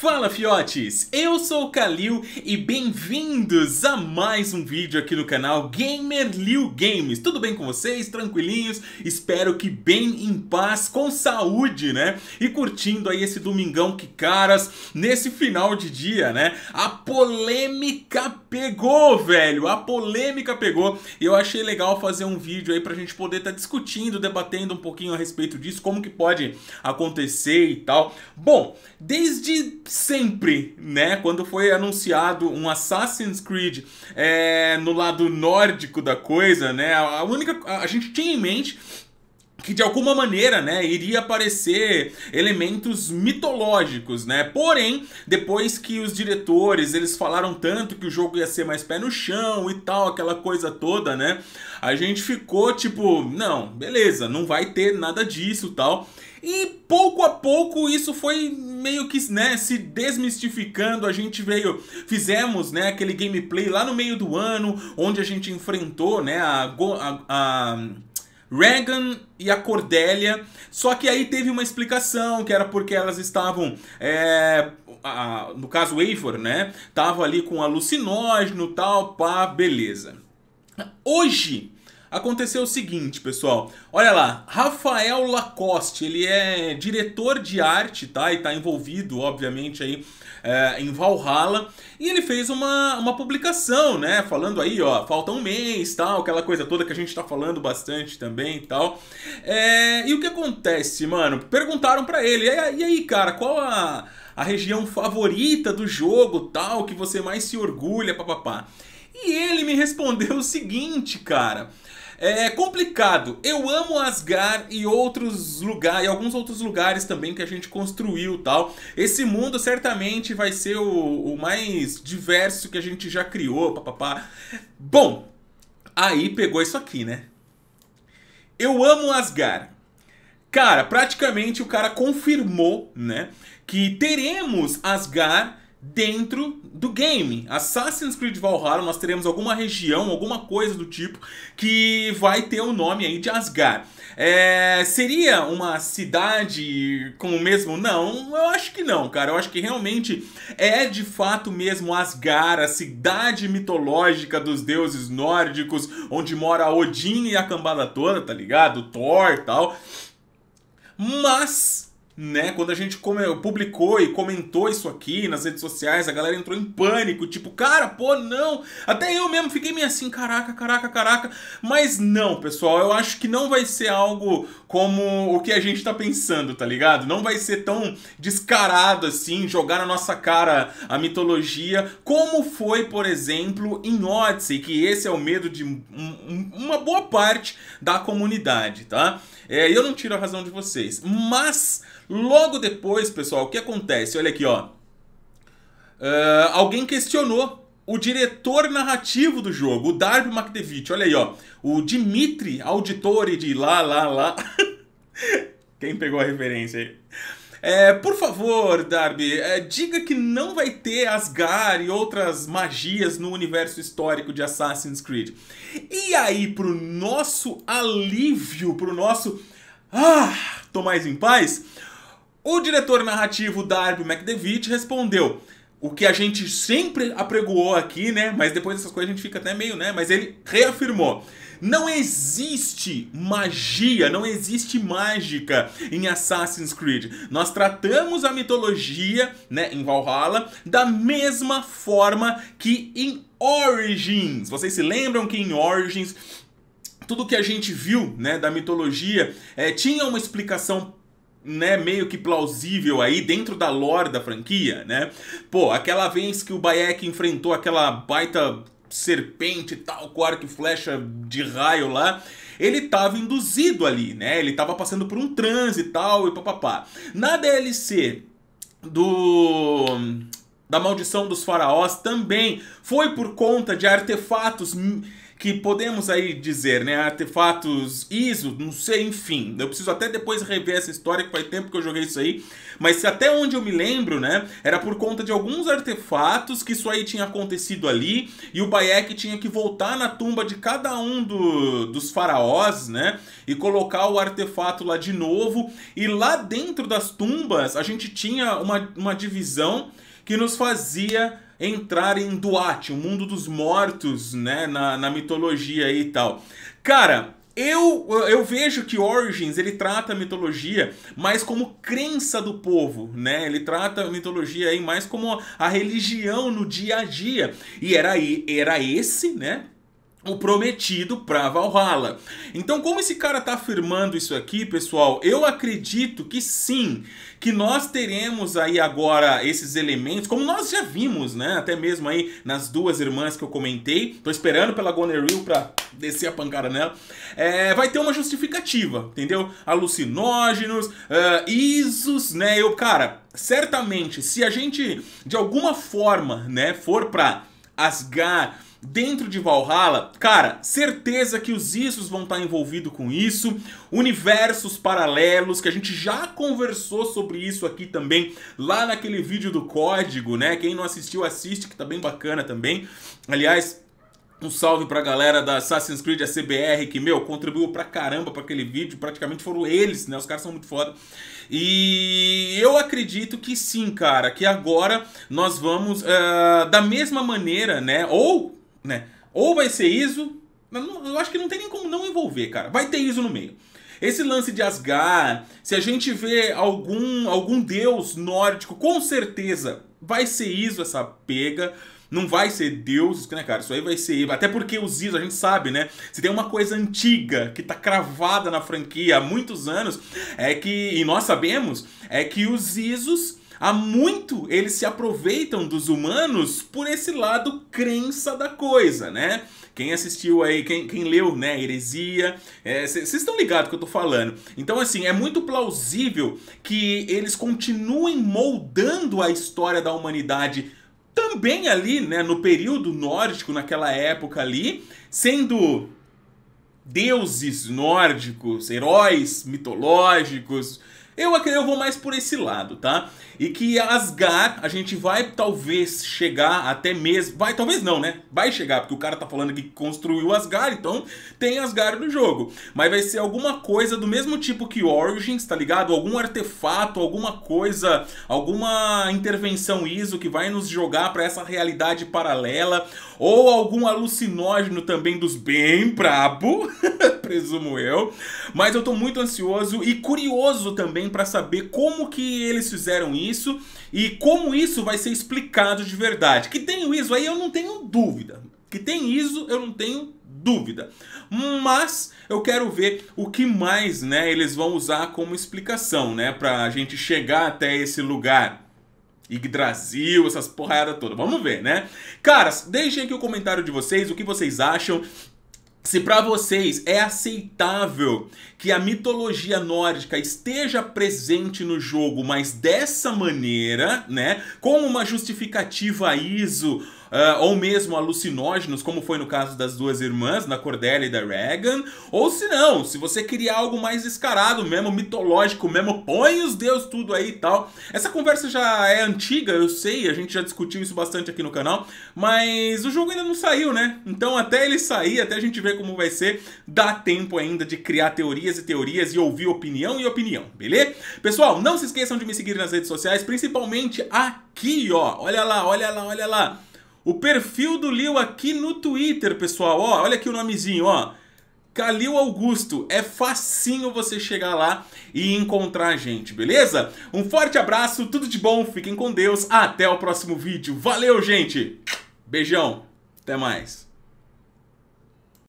Fala fiotes, eu sou o Kalil e bem-vindos a mais um vídeo aqui no canal Gamer Liu Games. Tudo bem com vocês? Tranquilinhos? Espero que bem em paz, com saúde, né? E curtindo aí esse domingão que caras, nesse final de dia, né? A polêmica pegou, velho, a polêmica pegou. E eu achei legal fazer um vídeo aí pra gente poder estar tá discutindo, debatendo um pouquinho a respeito disso, como que pode acontecer e tal. Bom, desde sempre, né? Quando foi anunciado um Assassin's Creed é, no lado nórdico da coisa, né? A única. A gente tinha em mente que de alguma maneira, né, iria aparecer elementos mitológicos, né? Porém, depois que os diretores, eles falaram tanto que o jogo ia ser mais pé no chão e tal, aquela coisa toda, né? A gente ficou tipo, não, beleza, não vai ter nada disso, tal. E pouco a pouco isso foi meio que né, se desmistificando. A gente veio, fizemos né, aquele gameplay lá no meio do ano, onde a gente enfrentou né, a, a, a Regan e a Cordélia. Só que aí teve uma explicação, que era porque elas estavam. É, a, no caso, Eivor, né? Tava ali com alucinógeno tal, pá, beleza. Hoje aconteceu o seguinte, pessoal. Olha lá, Rafael Lacoste, ele é diretor de arte, tá? E tá envolvido, obviamente, aí é, em Valhalla. E ele fez uma, uma publicação, né? Falando aí, ó, falta um mês, tal, aquela coisa toda que a gente tá falando bastante também e tal. É, e o que acontece, mano? Perguntaram para ele, e aí, cara, qual a, a região favorita do jogo, tal, que você mais se orgulha, papapá? E ele me respondeu o seguinte, cara. É, é complicado. Eu amo Asgard e outros lugares, e alguns outros lugares também que a gente construiu tal. Esse mundo certamente vai ser o, o mais diverso que a gente já criou, papapá. Bom, aí pegou isso aqui, né? Eu amo Asgard. Cara, praticamente o cara confirmou, né, que teremos Asgard dentro do game. Assassin's Creed Valhalla, nós teremos alguma região, alguma coisa do tipo que vai ter o nome aí de Asgard. É, seria uma cidade com o mesmo? Não, eu acho que não, cara. Eu acho que realmente é de fato mesmo Asgard, a cidade mitológica dos deuses nórdicos, onde mora Odin e a cambada toda, tá ligado? Thor e tal. Mas né? Quando a gente publicou e comentou isso aqui nas redes sociais, a galera entrou em pânico, tipo, cara, pô, não. Até eu mesmo fiquei meio assim, caraca, caraca, caraca. Mas não, pessoal, eu acho que não vai ser algo como o que a gente tá pensando, tá ligado? Não vai ser tão descarado assim, jogar na nossa cara a mitologia, como foi, por exemplo, em Odyssey, que esse é o medo de uma boa parte da comunidade, tá? É, eu não tiro a razão de vocês, mas Logo depois, pessoal, o que acontece? Olha aqui, ó. Uh, alguém questionou o diretor narrativo do jogo, o Darby McDevitt Olha aí, ó. O Dimitri Auditore de lá, lá, lá. Quem pegou a referência aí? É, por favor, Darby, é, diga que não vai ter asgar e outras magias no universo histórico de Assassin's Creed. E aí, pro nosso alívio, pro nosso. Ah, tô mais em paz. O diretor narrativo Darby McDevitt respondeu o que a gente sempre apregoou aqui, né? Mas depois dessas coisas a gente fica até meio, né? Mas ele reafirmou. Não existe magia, não existe mágica em Assassin's Creed. Nós tratamos a mitologia, né, em Valhalla, da mesma forma que em Origins. Vocês se lembram que em Origins tudo que a gente viu, né, da mitologia, é, tinha uma explicação né, meio que plausível aí dentro da lore da franquia, né? Pô, aquela vez que o Bayek enfrentou aquela baita serpente e tal, com arco e flecha de raio lá, ele tava induzido ali, né? Ele tava passando por um transe e tal, e papapá. Na DLC do da Maldição dos Faraós também foi por conta de artefatos que podemos aí dizer, né? Artefatos ISO, não sei, enfim. Eu preciso até depois rever essa história, que faz tempo que eu joguei isso aí. Mas até onde eu me lembro, né? Era por conta de alguns artefatos que isso aí tinha acontecido ali. E o Bayek tinha que voltar na tumba de cada um do, dos faraós, né? E colocar o artefato lá de novo. E lá dentro das tumbas, a gente tinha uma, uma divisão que nos fazia entrar em Duarte, o mundo dos mortos, né, na, na mitologia e tal. Cara, eu, eu vejo que Origins ele trata a mitologia mais como crença do povo, né? Ele trata a mitologia aí mais como a religião no dia a dia. E era, era esse, né? o prometido para Valhalla. Então, como esse cara está afirmando isso aqui, pessoal, eu acredito que sim, que nós teremos aí agora esses elementos, como nós já vimos, né? Até mesmo aí nas duas irmãs que eu comentei. Tô esperando pela Goneril para descer a pancada nela. É, vai ter uma justificativa, entendeu? Alucinógenos, uh, isos, né? Eu, cara, certamente, se a gente de alguma forma, né, for para asgar dentro de Valhalla, cara, certeza que os Issos vão estar tá envolvidos com isso, universos paralelos, que a gente já conversou sobre isso aqui também, lá naquele vídeo do código, né? Quem não assistiu, assiste, que tá bem bacana também. Aliás, um salve pra galera da Assassin's Creed ACBR, que, meu, contribuiu pra caramba pra aquele vídeo. Praticamente foram eles, né? Os caras são muito foda. E eu acredito que sim, cara, que agora nós vamos, uh, da mesma maneira, né? Ou né? Ou vai ser ISO, eu acho que não tem nem como não envolver, cara. Vai ter ISO no meio. Esse lance de Asgard, se a gente vê algum algum deus nórdico, com certeza vai ser ISO essa pega. Não vai ser deuses, né, cara? Isso aí vai ser. Até porque os ISO, a gente sabe, né? Se tem uma coisa antiga que tá cravada na franquia há muitos anos, é que. E nós sabemos, é que os ISOs Há muito eles se aproveitam dos humanos por esse lado crença da coisa, né? Quem assistiu aí, quem, quem leu, né, Heresia, vocês é, estão ligados que eu tô falando. Então, assim, é muito plausível que eles continuem moldando a história da humanidade também ali, né, no período nórdico, naquela época ali, sendo deuses nórdicos, heróis mitológicos, eu, eu vou mais por esse lado, tá? E que Asgar, a gente vai talvez chegar até mesmo... Vai, talvez não, né? Vai chegar, porque o cara tá falando que construiu Asgar, então tem Asgar no jogo. Mas vai ser alguma coisa do mesmo tipo que Origins, tá ligado? Algum artefato, alguma coisa, alguma intervenção ISO que vai nos jogar para essa realidade paralela. Ou algum alucinógeno também dos bem brabo, presumo eu. Mas eu tô muito ansioso e curioso também para saber como que eles fizeram isso e como isso vai ser explicado de verdade. Que tem o ISO aí eu não tenho dúvida. Que tem ISO eu não tenho dúvida. Mas eu quero ver o que mais, né, eles vão usar como explicação, né, a gente chegar até esse lugar. Yggdrasil, essas porrada toda. Vamos ver, né? Caras, deixem aqui o comentário de vocês, o que vocês acham. Se para vocês é aceitável que a mitologia nórdica esteja presente no jogo, mas dessa maneira, né, com uma justificativa ISO uh, ou mesmo alucinógenos, como foi no caso das duas irmãs, da Cordélia e da Regan, ou se não, se você queria algo mais escarado mesmo, mitológico mesmo, põe os deuses tudo aí e tal. Essa conversa já é antiga, eu sei, a gente já discutiu isso bastante aqui no canal, mas o jogo ainda não saiu, né? Então até ele sair, até a gente ver como vai ser, dá tempo ainda de criar teorias e teorias e ouvir opinião e opinião, beleza? Pessoal, não se esqueçam de me seguir nas redes sociais, principalmente aqui, ó. Olha lá, olha lá, olha lá o perfil do Lil aqui no Twitter, pessoal, ó, olha aqui o nomezinho, ó. Calil Augusto. É facinho você chegar lá e encontrar a gente, beleza? Um forte abraço, tudo de bom, fiquem com Deus, até o próximo vídeo. Valeu, gente! Beijão, até mais!